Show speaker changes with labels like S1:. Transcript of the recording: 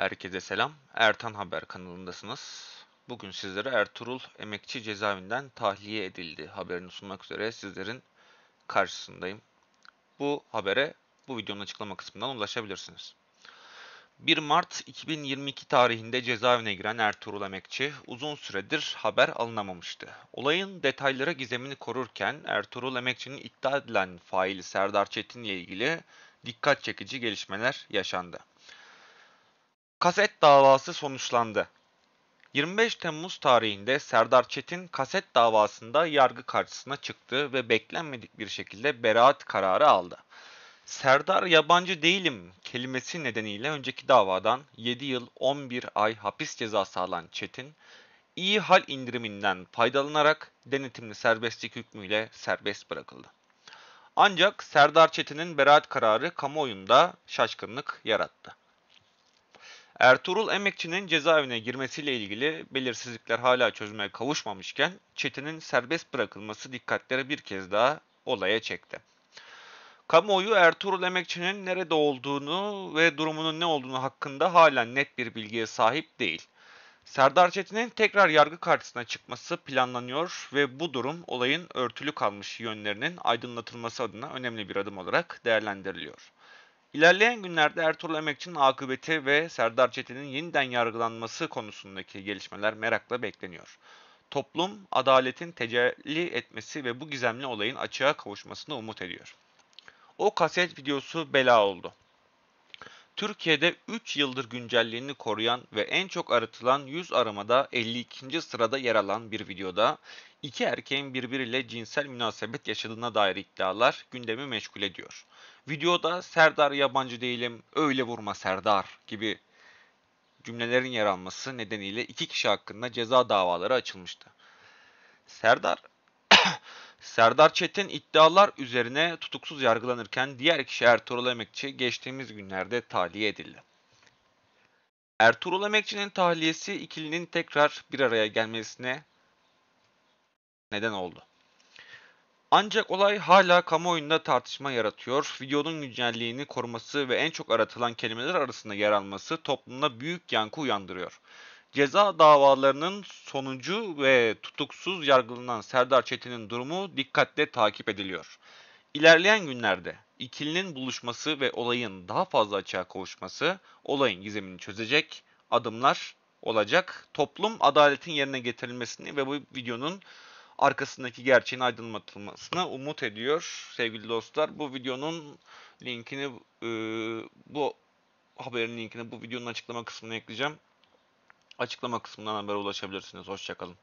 S1: Herkese selam. Ertan Haber kanalındasınız. Bugün sizlere Ertuğrul Emekçi cezaevinden tahliye edildi haberini sunmak üzere sizlerin karşısındayım. Bu habere bu videonun açıklama kısmından ulaşabilirsiniz. 1 Mart 2022 tarihinde cezaevine giren Ertuğrul Emekçi uzun süredir haber alınamamıştı. Olayın detaylara gizemini korurken Ertuğrul Emekçi'nin iddia edilen faili Serdar Çetin ile ilgili dikkat çekici gelişmeler yaşandı. Kaset davası sonuçlandı. 25 Temmuz tarihinde Serdar Çetin kaset davasında yargı karşısına çıktı ve beklenmedik bir şekilde beraat kararı aldı. Serdar yabancı değilim kelimesi nedeniyle önceki davadan 7 yıl 11 ay hapis cezası alan Çetin, iyi hal indiriminden faydalanarak denetimli serbestlik hükmüyle serbest bırakıldı. Ancak Serdar Çetin'in beraat kararı kamuoyunda şaşkınlık yarattı. Ertuğrul Emekçi'nin cezaevine girmesiyle ilgili belirsizlikler hala çözüme kavuşmamışken Çetin'in serbest bırakılması dikkatleri bir kez daha olaya çekti. Kamuoyu Ertuğrul Emekçi'nin nerede olduğunu ve durumunun ne olduğunu hakkında hala net bir bilgiye sahip değil. Serdar Çetin'in tekrar yargı karşısına çıkması planlanıyor ve bu durum olayın örtülü kalmış yönlerinin aydınlatılması adına önemli bir adım olarak değerlendiriliyor. İlerleyen günlerde Ertuğrul Emekçi'nin akıbeti ve Serdar Çetin'in yeniden yargılanması konusundaki gelişmeler merakla bekleniyor. Toplum adaletin tecelli etmesi ve bu gizemli olayın açığa kavuşmasını umut ediyor. O kaset videosu bela oldu. Türkiye'de 3 yıldır güncelliğini koruyan ve en çok aratılan yüz aramada 52. sırada yer alan bir videoda iki erkeğin birbiriyle cinsel münasebet yaşadığına dair iddialar gündemi meşgul ediyor. Videoda Serdar yabancı değilim, öyle vurma Serdar gibi cümlelerin yer alması nedeniyle iki kişi hakkında ceza davaları açılmıştı. Serdar Serdar Çetin iddialar üzerine tutuksuz yargılanırken diğer kişi Ertuğrul Emekçi geçtiğimiz günlerde tahliye edildi. Ertuğrul Emekçi'nin tahliyesi ikilinin tekrar bir araya gelmesine neden oldu. Ancak olay hala kamuoyunda tartışma yaratıyor. Videonun güncelliğini koruması ve en çok aratılan kelimeler arasında yer alması toplumda büyük yankı uyandırıyor. Ceza davalarının sonucu ve tutuksuz yargılanan Serdar Çetin'in durumu dikkatle takip ediliyor. İlerleyen günlerde ikilinin buluşması ve olayın daha fazla açığa kavuşması olayın gizemini çözecek adımlar olacak. Toplum adaletin yerine getirilmesini ve bu videonun arkasındaki gerçeğin aydınlatılmasını umut ediyor sevgili dostlar. Bu videonun linkini e, bu haberin linkini bu videonun açıklama kısmına ekleyeceğim. Açıklama kısmından haber ulaşabilirsiniz. Hoşçakalın.